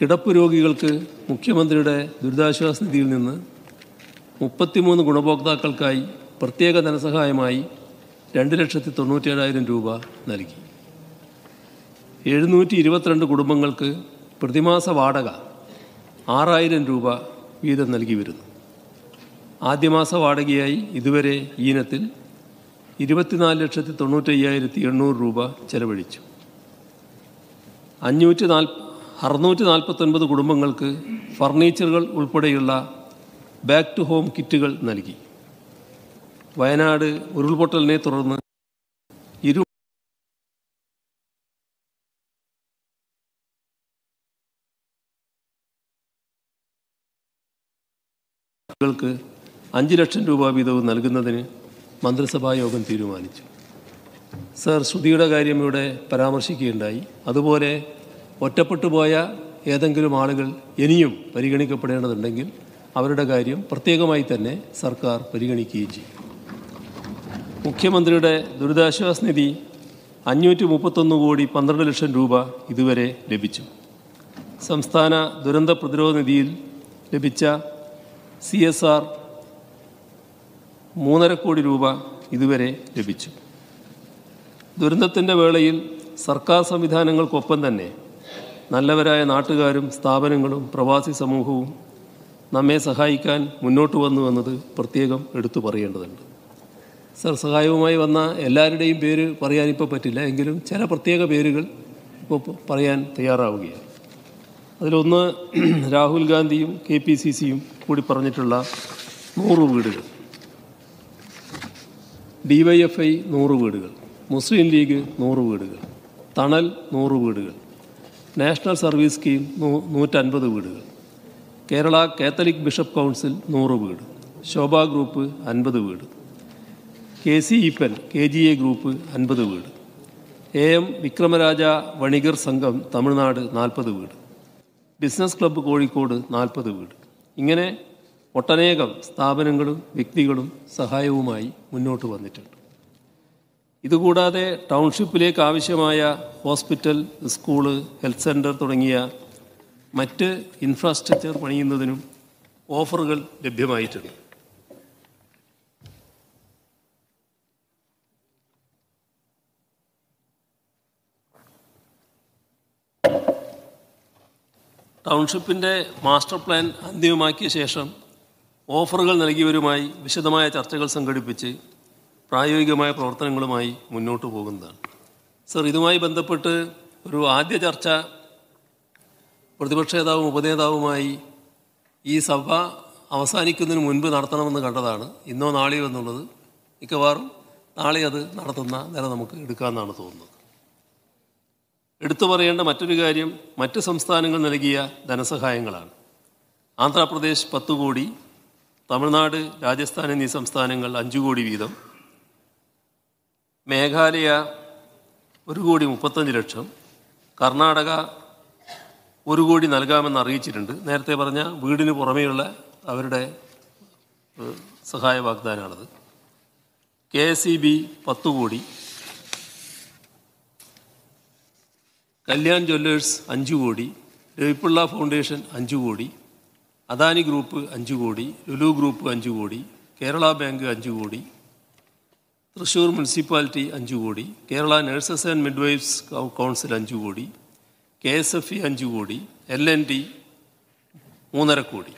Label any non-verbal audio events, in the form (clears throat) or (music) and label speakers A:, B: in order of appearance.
A: കിടപ്പ് രോഗികൾക്ക് മുഖ്യമന്ത്രിയുടെ ദുരിതാശ്വാസ നിധിയിൽ നിന്ന് മുപ്പത്തിമൂന്ന് ഗുണഭോക്താക്കൾക്കായി പ്രത്യേക ധനസഹായമായി രണ്ട് ലക്ഷത്തി തൊണ്ണൂറ്റേഴായിരം രൂപ നൽകി എഴുന്നൂറ്റി ഇരുപത്തിരണ്ട് കുടുംബങ്ങൾക്ക് പ്രതിമാസ വാടക ആറായിരം രൂപ വീതം നൽകി വരുന്നു ആദ്യമാസ വാടകയായി ഇതുവരെ ഈനത്തിൽ ഇരുപത്തിനാല് ലക്ഷത്തി തൊണ്ണൂറ്റയ്യായിരത്തി എണ്ണൂറ് രൂപ ചെലവഴിച്ചു അഞ്ഞൂറ്റി നാൽപ്പ അറുന്നൂറ്റി നാൽപ്പത്തൊൻപത് കുടുംബങ്ങൾക്ക് ഫർണിച്ചറുകൾ ഉൾപ്പെടെയുള്ള ബാക്ക് ടു ഹോം കിറ്റുകൾ നൽകി വയനാട് ഉരുൾപൊട്ടലിനെ തുടർന്ന് ഇരു ൾക്ക് അഞ്ച് ലക്ഷം രൂപ വീതവും നൽകുന്നതിന് മന്ത്രിസഭാ യോഗം തീരുമാനിച്ചു സർ ശ്രുതിയുടെ കാര്യം ഇവിടെ പരാമർശിക്കുകയുണ്ടായി അതുപോലെ ഒറ്റപ്പെട്ടു പോയ ഏതെങ്കിലും ആളുകൾ ഇനിയും പരിഗണിക്കപ്പെടേണ്ടതുണ്ടെങ്കിൽ അവരുടെ കാര്യം പ്രത്യേകമായി തന്നെ സർക്കാർ പരിഗണിക്കുകയും ചെയ്യും മുഖ്യമന്ത്രിയുടെ ദുരിതാശ്വാസ നിധി അഞ്ഞൂറ്റി മുപ്പത്തൊന്ന് കോടി പന്ത്രണ്ട് ലക്ഷം രൂപ ഇതുവരെ ലഭിച്ചു സംസ്ഥാന ദുരന്ത പ്രതിരോധ നിധിയിൽ ലഭിച്ച സി എസ് ആർ മൂന്നര കോടി രൂപ ഇതുവരെ ലഭിച്ചു ദുരന്തത്തിൻ്റെ വേളയിൽ സർക്കാർ സംവിധാനങ്ങൾക്കൊപ്പം തന്നെ നല്ലവരായ നാട്ടുകാരും സ്ഥാപനങ്ങളും പ്രവാസി സമൂഹവും നമ്മെ സഹായിക്കാൻ മുന്നോട്ട് വന്നു എന്നത് പ്രത്യേകം എടുത്തു പറയേണ്ടതുണ്ട് സർ സഹായവുമായി വന്ന എല്ലാവരുടെയും പേര് പറയാനിപ്പോൾ പറ്റില്ല എങ്കിലും ചില പ്രത്യേക പേരുകൾ ഇപ്പോൾ പറയാൻ തയ്യാറാവുകയാണ് അതിലൊന്ന് (clears throat) രാഹുൽ ഗാന്ധിയും കെ പി സി സിയും കൂടി പറഞ്ഞിട്ടുള്ള നൂറ് വീടുകൾ ഡി വൈ എഫ് ഐ നൂറ് വീടുകൾ മുസ്ലിം ലീഗ് നൂറ് വീടുകൾ തണൽ നൂറ് വീടുകൾ നാഷണൽ സർവീസ് സ്കീം നൂറ്റൻപത് വീടുകൾ കേരള കാത്തലിക് ബിഷപ്പ് കൗൺസിൽ നൂറ് വീട് ശോഭ ഗ്രൂപ്പ് അൻപത് വീട് K C Eappen K G A group അൻപത് വീട് എ എം വിക്രമരാജ വണികർ സംഘം തമിഴ്നാട് നാൽപ്പത് വീട് ബിസിനസ് ക്ലബ്ബ് കോഴിക്കോട് നാൽപ്പത് വീട് ഇങ്ങനെ ഒട്ടനേകം സ്ഥാപനങ്ങളും വ്യക്തികളും സഹായവുമായി മുന്നോട്ട് വന്നിട്ടുണ്ട് ഇതുകൂടാതെ ടൗൺഷിപ്പിലേക്ക് ആവശ്യമായ ഹോസ്പിറ്റൽ സ്കൂള് ഹെൽത്ത് സെൻറ്റർ തുടങ്ങിയ മറ്റ് ഇൻഫ്രാസ്ട്രക്ചർ പണിയുന്നതിനും ഓഫറുകൾ ലഭ്യമായിട്ടുണ്ട് ടൗൺഷിപ്പിൻ്റെ മാസ്റ്റർ പ്ലാൻ അന്തിമമാക്കിയ ശേഷം ഓഫറുകൾ നൽകിയവരുമായി വിശദമായ ചർച്ചകൾ സംഘടിപ്പിച്ച് പ്രായോഗികമായ പ്രവർത്തനങ്ങളുമായി മുന്നോട്ട് പോകുന്നതാണ് സർ ഇതുമായി ബന്ധപ്പെട്ട് ഒരു ആദ്യ ചർച്ച പ്രതിപക്ഷ നേതാവും ഉപനേതാവുമായി ഈ സഭ അവസാനിക്കുന്നതിന് മുൻപ് നടത്തണമെന്ന് കണ്ടതാണ് ഇന്നോ നാളെയോ എന്നുള്ളത് മിക്കവാറും നാളെ അത് നടത്തുന്ന നില നമുക്ക് എടുക്കാമെന്നാണ് തോന്നുന്നത് എടുത്തു പറയേണ്ട മറ്റൊരു കാര്യം മറ്റ് സംസ്ഥാനങ്ങൾ നൽകിയ ധനസഹായങ്ങളാണ് ആന്ധ്രാപ്രദേശ് പത്ത് കോടി തമിഴ്നാട് രാജസ്ഥാൻ എന്നീ സംസ്ഥാനങ്ങൾ അഞ്ച് കോടി വീതം മേഘാലയ ഒരു കോടി മുപ്പത്തഞ്ച് ലക്ഷം കർണാടക ഒരു കോടി നൽകാമെന്ന് അറിയിച്ചിട്ടുണ്ട് നേരത്തെ പറഞ്ഞ വീടിന് പുറമെയുള്ള അവരുടെ സഹായ വാഗ്ദാനമാണത് കെ എസ് ഇ ബി പത്ത് കോടി കല്യാൺ ജ്വല്ലേഴ്സ് അഞ്ച് കോടി രവിപ്പിള്ള ഫൗണ്ടേഷൻ അഞ്ച് കോടി അദാനി ഗ്രൂപ്പ് അഞ്ച് കോടി ലുലു ഗ്രൂപ്പ് അഞ്ച് കോടി കേരള ബാങ്ക് അഞ്ച് കോടി തൃശ്ശൂർ മുനിസിപ്പാലിറ്റി അഞ്ച് കോടി Kerala nurses and midwives council അഞ്ച് കോടി കെ എസ് എഫ് ഇ അഞ്ച് കോടി എൽ എൻ ടി മൂന്നര കോടി